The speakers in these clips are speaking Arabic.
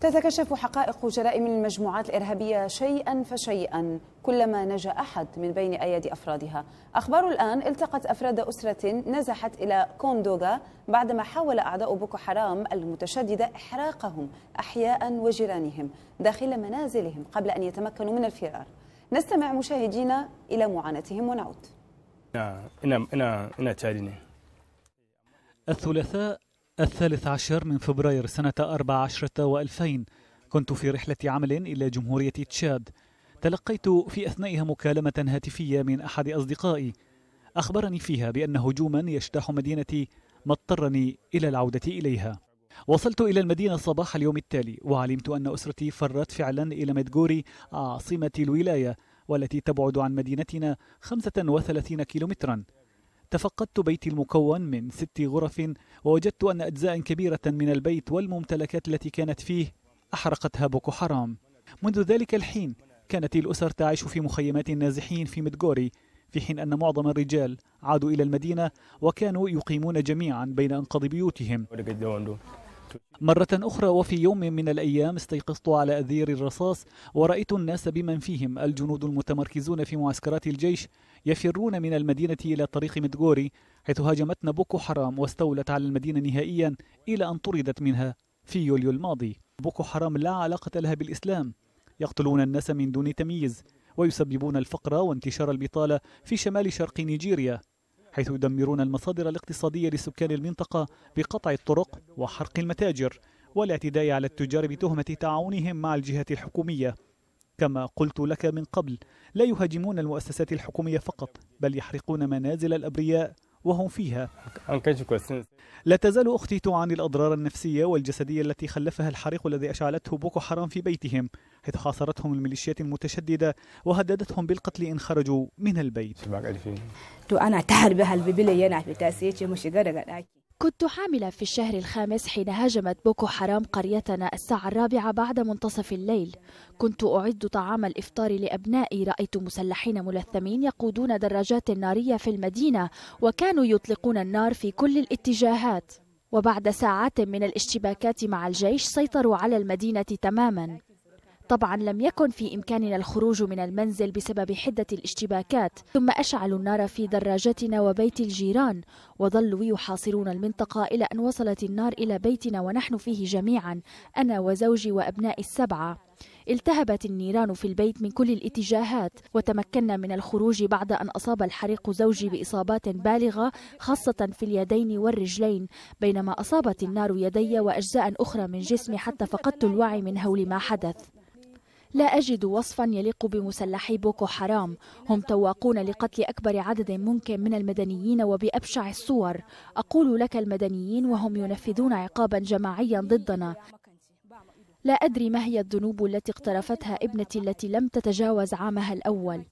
تتكشف حقائق جرائم المجموعات الإرهابية شيئا فشيئا كلما نجا أحد من بين أيادي أفرادها أخبار الآن التقت أفراد أسرة نزحت إلى كوندوغا بعدما حاول أعداء بوكو حرام المتشددة إحراقهم أحياء وجيرانهم داخل منازلهم قبل أن يتمكنوا من الفرار نستمع مشاهدينا إلى معاناتهم ونعود الثلاثاء الثالث عشر من فبراير سنة أربع عشرة وألفين كنت في رحلة عمل إلى جمهورية تشاد تلقيت في أثنائها مكالمة هاتفية من أحد أصدقائي أخبرني فيها بأن هجوما يجتاح مدينتي مضطرني إلى العودة إليها وصلت إلى المدينة صباح اليوم التالي وعلمت أن أسرتي فرت فعلا إلى مدغوري عاصمة الولاية والتي تبعد عن مدينتنا 35 كيلومترا تفقدت بيتي المكون من ست غرف ووجدت أن أجزاء كبيرة من البيت والممتلكات التي كانت فيه أحرقتها بوكو حرام منذ ذلك الحين كانت الأسر تعيش في مخيمات النازحين في مدغوري في حين أن معظم الرجال عادوا إلى المدينة وكانوا يقيمون جميعا بين أنقاض بيوتهم مرة أخرى وفي يوم من الأيام استيقظت على أذير الرصاص ورأيت الناس بمن فيهم الجنود المتمركزون في معسكرات الجيش يفرون من المدينة إلى طريق مدغوري حيث هاجمتنا بوكو حرام واستولت على المدينة نهائيا إلى أن طردت منها في يوليو الماضي بوكو حرام لا علاقة لها بالإسلام يقتلون الناس من دون تمييز ويسببون الفقر وانتشار البطالة في شمال شرق نيجيريا حيث يدمرون المصادر الاقتصادية لسكان المنطقة بقطع الطرق وحرق المتاجر والاعتداء على التجار بتهمة تعاونهم مع الجهة الحكومية كما قلت لك من قبل لا يهاجمون المؤسسات الحكومية فقط بل يحرقون منازل الأبرياء وهم فيها لا تزال أختي تعاني الأضرار النفسية والجسدية التي خلفها الحريق الذي أشعلته بوكو حرام في بيتهم حيث حاصرتهم الميليشيات المتشددة وهددتهم بالقتل إن خرجوا من البيت. كنت حاملة في الشهر الخامس حين هاجمت بوكو حرام قريتنا الساعة الرابعة بعد منتصف الليل كنت أعد طعام الإفطار لأبنائي رأيت مسلحين ملثمين يقودون دراجات نارية في المدينة وكانوا يطلقون النار في كل الاتجاهات وبعد ساعات من الاشتباكات مع الجيش سيطروا على المدينة تماما طبعا لم يكن في إمكاننا الخروج من المنزل بسبب حدة الاشتباكات ثم أشعلوا النار في دراجتنا وبيت الجيران وظلوا يحاصرون المنطقة إلى أن وصلت النار إلى بيتنا ونحن فيه جميعا أنا وزوجي وأبناء السبعة التهبت النيران في البيت من كل الاتجاهات وتمكنا من الخروج بعد أن أصاب الحريق زوجي بإصابات بالغة خاصة في اليدين والرجلين بينما أصابت النار يدي وأجزاء أخرى من جسمي حتى فقدت الوعي من هول ما حدث لا أجد وصفا يليق بمسلحي بوكو حرام هم تواقون لقتل أكبر عدد ممكن من المدنيين وبأبشع الصور أقول لك المدنيين وهم ينفذون عقابا جماعيا ضدنا لا أدري ما هي الذنوب التي اقترفتها ابنتي التي لم تتجاوز عامها الأول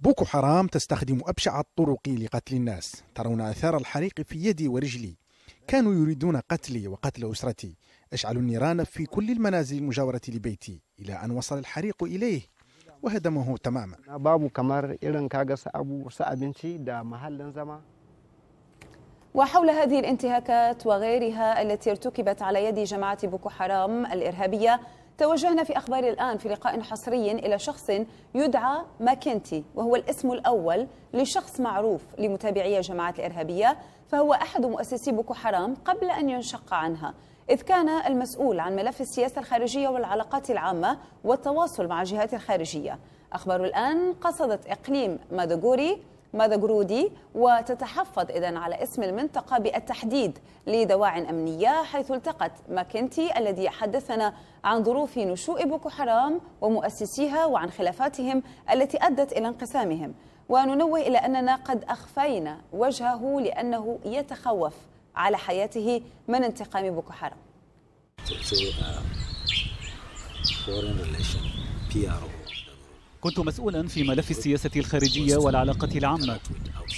بوكو حرام تستخدم أبشع الطرق لقتل الناس ترون أثار الحريق في يدي ورجلي كانوا يريدون قتلي وقتل أسرتي أشعلوا النيران في كل المنازل المجاورة لبيتي إلى أن وصل الحريق إليه وهدمه تماما وحول هذه الانتهاكات وغيرها التي ارتكبت على يد جماعة بوكو حرام الإرهابية توجهنا في أخبار الآن في لقاء حصري إلى شخص يدعى ماكنتي وهو الاسم الأول لشخص معروف لمتابعي الجماعات الإرهابية فهو أحد مؤسسي بوكو حرام قبل أن ينشق عنها إذ كان المسؤول عن ملف السياسة الخارجية والعلاقات العامة والتواصل مع الجهات الخارجية أخبار الآن قصدت إقليم مادوغوري جرودي وتتحفظ إذا على اسم المنطقة بالتحديد لدواع أمنية حيث التقت ماكنتي الذي حدثنا عن ظروف نشوء بوكو حرام ومؤسسيها وعن خلافاتهم التي أدت إلى انقسامهم وننوه إلى أننا قد أخفينا وجهه لأنه يتخوف على حياته من انتقام بوكو حرام. Uh, كنت مسؤولا في ملف السياسة الخارجية والعلاقة العامة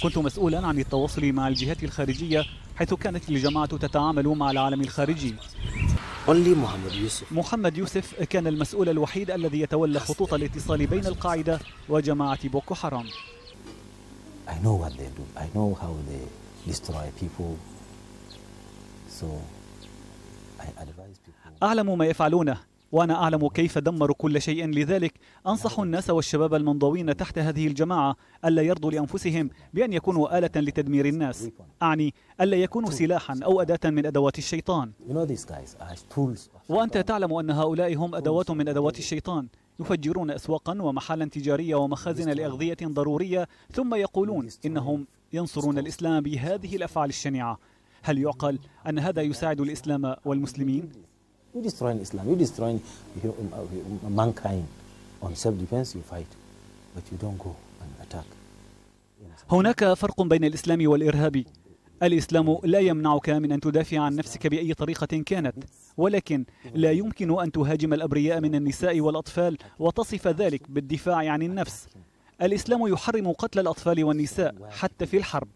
كنت مسؤولا عن التواصل مع الجهات الخارجية حيث كانت الجماعة تتعامل مع العالم الخارجي محمد يوسف محمد يوسف كان المسؤول الوحيد الذي يتولى خطوط الاتصال بين القاعدة وجماعة بوكو حرام I know what they do. I know how they destroy people. So I advise people. أعلم ما يفعلونه وأنا أعلم كيف دمروا كل شيء لذلك أنصح نعم. الناس والشباب المنضوين تحت هذه الجماعة ألا يرضوا لأنفسهم بأن يكونوا آلة لتدمير الناس أعني ألا يكونوا سلاحا أو أداة من أدوات الشيطان uh, وأنت تعلم أن هؤلاء هم أدوات من أدوات الشيطان يفجرون أسواقا ومحالا تجارية ومخازن لأغذية ضرورية ثم يقولون إنهم ينصرون الإسلام بهذه الأفعال الشنيعة هل يعقل أن هذا يساعد الإسلام والمسلمين؟ You're destroying Islam. You're destroying um, uh, um, mankind. On self-defense, you fight. But you don't go and attack. هناك فرق بين الإسلام والإرهاب الإسلام لا يمنعك من أن تدافع عن نفسك بأي طريقة كانت ولكن لا يمكن أن تهاجم الأبرياء من النساء والأطفال وتصف ذلك بالدفاع عن النفس الإسلام يحرم قتل الأطفال والنساء حتى في الحرب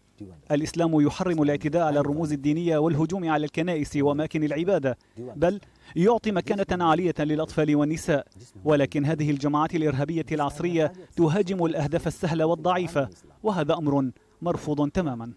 الإسلام يحرم الاعتداء على الرموز الدينية والهجوم على الكنائس وأماكن العبادة بل يعطي مكانة عالية للأطفال والنساء ولكن هذه الجماعات الإرهابية العصرية تهاجم الأهداف السهلة والضعيفة وهذا أمر مرفوض تماما